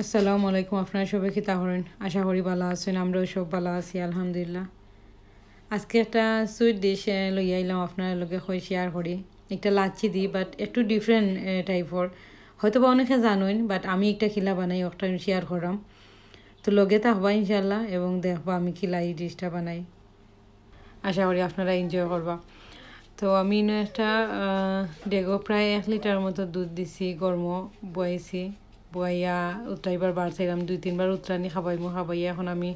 আসসালামু আলাইকুম আপনারা সবাইকে তাহরেন আশা করি ভালো আছেন আমরাও সব ভালো আছি আলহামদুলিল্লাহ আজকে একটা সুইট ডিশ লইয়া আইলাম আপনার লগে হয়ে শেয়ার করি একটা লাচ্ছি দিই বাট একটু ডিফারেন্ট টাইপর হয়তো বা অনেকে জানেন বাট আমি একটা খিলা বানাই একটা শেয়ার করাম তো লগে হবা ইনশাল্লাহ এবং দেখবা আমি খিলা এই ডিশটা বানাই আশা করি আপনারা এনজয় করবা তো আমি একটা ডেগো প্রায় এক লিটার মতো দুধ দিছি গরম বয়েছি বয়া উতরাইবার বার চাইলাম দুই তিনবার উতরানি খাবাইমু খাবাইয়া এখন আমি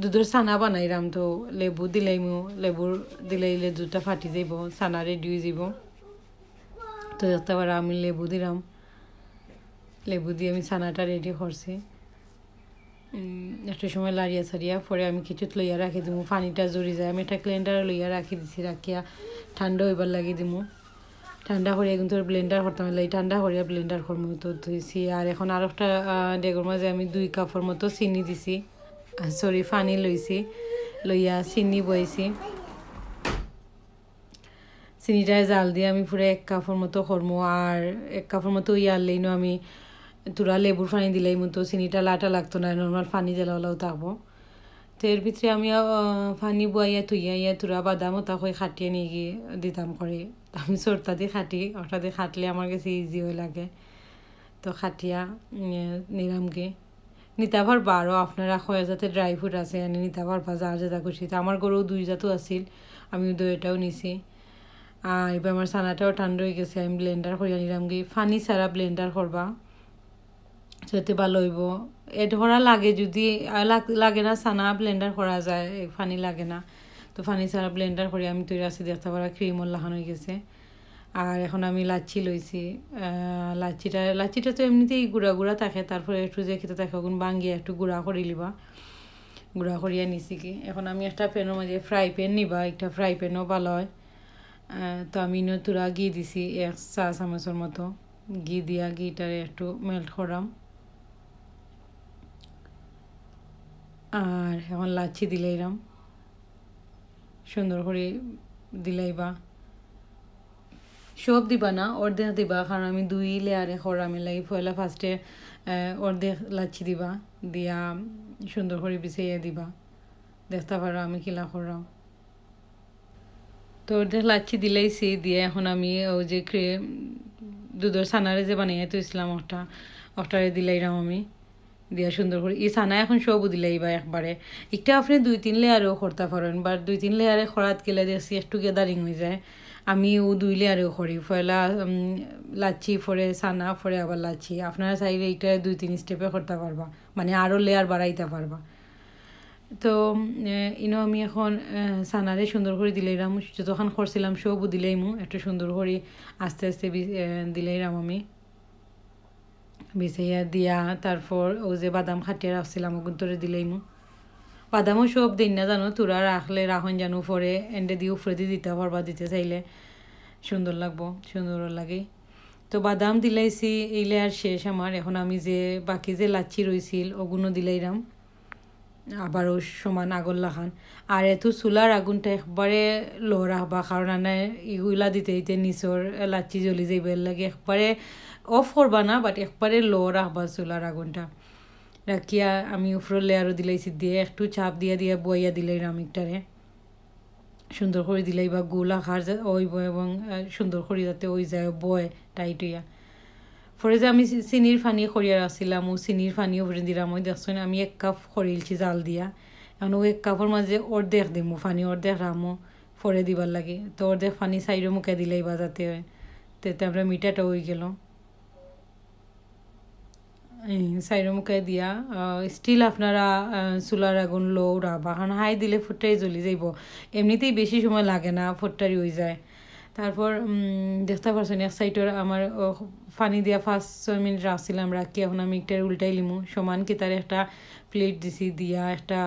দুধের ছানা বানাইলাম তো লেবু দিলাইমু লেবুর দিলাইলে দুধটা ফাটি যাইব ছানা রেডি হয়ে যাব তো একটাবার আমি লেবু দিলাম লেবু দিয়ে আমি ছানাটা রেডি করছি একটু সময় লাড়িয়া ছাড়িয়া পরে আমি কিছু লইয়া রাখি দিমু পানিটা জড়ি যায় আমি একটা ক্লেন্ডার লইয়া রাখি দিছি রাখিয়া ঠান্ডা হইবার লাগিয়ে দিমু ঠান্ডা করিয়া কিন্তু ব্লেন্ডার করতাম এই ঠান্ডা করিয়া ব্লেন্ডার করম তো ধুইছি আর এখন আর একটা ডেগর মাঝে আমি দুই কাপের মতো চিনি দিছি সরি পানি লইছি লইয়া চিনি বইছি চিনিটায় জাল দিয়ে আমি পুরো এক কাপের মতো করমো আর এক কাপের মতো ইয়ার লইনো আমি তোরা লেবুর পানি দিলেই মতো চিনিটা লাটা লাগতো না নর্মাল পানি জ্বালাওয়ালাও থাকবো তো এর ভিতরে আমি পানি বুয়াইয়া তুইয়া ইয়া তোরা বাদামও তাকে খাটিয়ে নিয়ে গিয়ে দিতাম করে আমি সর্তাতে খাটি ওটাতে খাটলে আমার কাছে ইজি হয়ে লাগে তো খাটিয়া নিলামকে নিতাভার বারো আপনারা খয়ে যাতে ড্রাই ফ্রুট আছে এনে নিতাভার ভা যা যা করছি তো আমার গরু দুই জাতও আছিল আমি এটাও নিছি এবার আমার সানাটাও ঠান্ডা হয়ে গেছে আমি ব্লেন্ডার করিয়া নিলাম ফানি সারা ব্লেন্ডার করবা যাতে বা লইব এ ধরা লাগে যদি লাগে না সানা ব্লেন্ডার করা যায় ফানি লাগে না তো ফানি সারা ব্লেন্ডার করে আমি তৈরি আছি দেখতে পারা ও লাহান হয়ে গেছে আর এখন আমি লাচ্ছি লইছি লাচ্ছিটা লাচ্ছিটা তো এমনিতেই গুঁড়া গুঁড়া থাকে তারপরে একটু যে খেতে থাকে ওখানে ভাঙিয়ে একটু গুঁড়া করে লিবা গুঁড়া করিয়া নিছি কি এখন আমি একটা প্যানের মাঝে ফ্রাই প্যান নিবা একটা ফ্রাই প্যানও ভালো হয় তো আমি নতুরা ঘি দিছি এক চা চামচের মতো ঘি দিয়া ঘিটারে একটু মেল্ট করাম আর এখন লাচ্ছি দিলে এরম সুন্দর করে দিলাইবা সব দিবা না অর্ধেক দিবা কারণ আমি দুই লেয়ারে আমি লাগি ফয়লা ফার্স্টে অর্ধেক লাচ্ছি দিবা দিয়া সুন্দর করে বিছাইয়া দিবা দেখতে পারো আমি কিলা করাও তো অর্ধেক লাচ্ছি দিলাইছি দিয়ে এখন আমি ও যে দুধর ছানারে যে বানিয়ে তো ইসলাম ওটা ওটারে দিলাইরাম আমি দিয়া সুন্দর করে ই সানা এখন সবু দিলে ইবা একবারে একটা আপনি দুই তিন লেয়ারেও খরতা ফরেন বা দুই তিন লেয়ারে খরাত গেলে দেখছি একটু গেদারিং হয়ে যায় আমিও দুই লেয়ারেও খরি পয়লা লাচ্ছি ফরে সানা ফরে আবার লাচ্ছি আপনারা চাইলে এইটা দুই তিন স্টেপে করতে পারবা মানে আরও লেয়ার বাড়াইতে পারবা তো ইনো আমি এখন সানারে সুন্দর করে দিলাম যতক্ষণ খরছিলাম সবু দিলাইমু একটু সুন্দর করে আস্তে আস্তে দিলেই রাম আমি বিছাইয়া দিয়া তারপর ও যে বাদাম খাটিয়া রাখছিলাম ওগুন দিলেই মো বাদামও সব দিন না জানো তোরা রাখলে রাখন জানো পরে এন্ডে দিয়ে উফরে দিয়ে দিতে পারবা দিতে চাইলে সুন্দর লাগবো সুন্দর লাগে তো বাদাম দিলাইছি এইলে আর শেষ আমার এখন আমি যে বাকি যে লাচ্ছি রইছিল ওগুনো দিলাইলাম আবারও সমান আগল লাখান আর এত চুলার আগুনটা একবারে লো রাখবা কারণ আনে ইগুলা দিতে দিতে নিচর লাচ্ছি জ্বলি যাইবে লাগে একবারে অফ করবা না বাট একবারে লো রাখবা চুলার আগুনটা রাখিয়া আমি উফর লেয়ারও দিলাইছি দিয়ে একটু চাপ দিয়া দিয়া বইয়া দিলাই রামিকটারে সুন্দর করে দিলাই বা গোল আকার ওইব এবং সুন্দর করে যাতে ওই যায় বয় টাইট হইয়া ফরে যে আমি চিনির ফানি খরিয়ার আসছিলাম ও চিনির ফানি ওপরে দিলাম ওই দেখছেন আমি এক কাপ খরিলছি জাল দিয়া এখন ওই এক কাপের মাঝে অর্ধেক দিমু ফানি অর্ধেক রামো ফরে দিবার লাগে তো অর্ধেক ফানি সাইডে মুখে দিলাই বা যাতে হয় তাতে আমরা মিঠাটা হয়ে গেলাম মুখে দিয়া স্টিল আপনারা চুলার আগুন লো রাবা কারণ হাই দিলে ফুটটাই জ্বলি যাইব এমনিতেই বেশি সময় লাগে না ফুটটারি হয়ে যায় তারপর দেখতে পারছেন এক সাইডের আমার পানি দিয়া ফার্স্ট ছয় মিনিট রাখছিলাম রাখি এখন আমি একটার উল্টাই লিমু সমান কি তার একটা প্লেট দিছি দিয়া একটা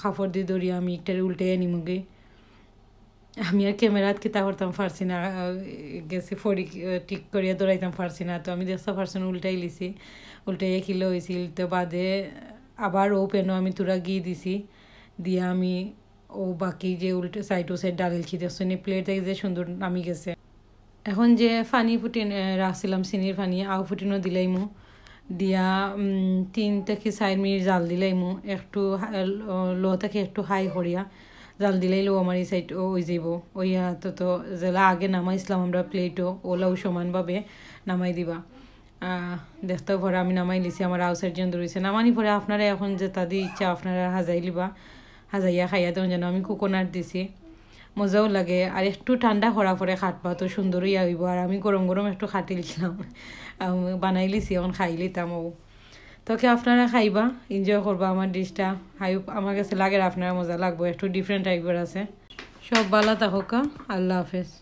খাফর দিয়ে ধরিয়া আমি একটার উল্টাই নিমুগে আমি আর ক্যামেরা তা করতাম পারছি না গেছে ফড়ি ঠিক করিয়া দৌড়াইতাম পারছি না তো আমি দেখতে পারছি না উল্টাই লিছি উল্টাইয়া কিলো হয়েছিল তো বাদে আবার ও পেনও আমি তোরা গিয়ে দিছি দিয়ে আমি ও বাকি যে উল্টে সাইড টু সাইড ডালিল খিতে নি প্লেট থেকে যে সুন্দর নামি গেছে এখন যে ফানি ফুটিন রাখছিলাম চিনির ফানি আউ ফুটিনও দিলাইমু দিয়া তিন থেকে চার মিনিট জাল দিলাইমু একটু লো থেকে একটু হাই করিয়া জাল লো আমার এই সাইড ওই যাইব ওই হাতে তো জেলা আগে নামাইছিলাম আমরা প্লেটও ওলাও সমানভাবে নামাই দিবা দেখতেও পরে আমি নামাই লিছি আমার সাইড যেন ধরেছে নামানি পরে আপনারা এখন যে তাদের ইচ্ছা আপনারা হাজাই লিবা হাজাইয়া খাইয়া তখন যেন আমি কোকোনাট দিছি মজাও লাগে আর একটু ঠান্ডা হওয়ার পরে খাটবা তো সুন্দরই আইব আর আমি গরম গরম একটু বানাই বানাইলিছি এখন খাইলি তামও তোকে আপনারা খাইবা এনজয় করবা আমার ডিশটা হাই আমার কাছে লাগে আপনারা মজা লাগবো একটু ডিফারেন্ট টাইপের আছে সব বালা থাকুকা আল্লাহ হাফেজ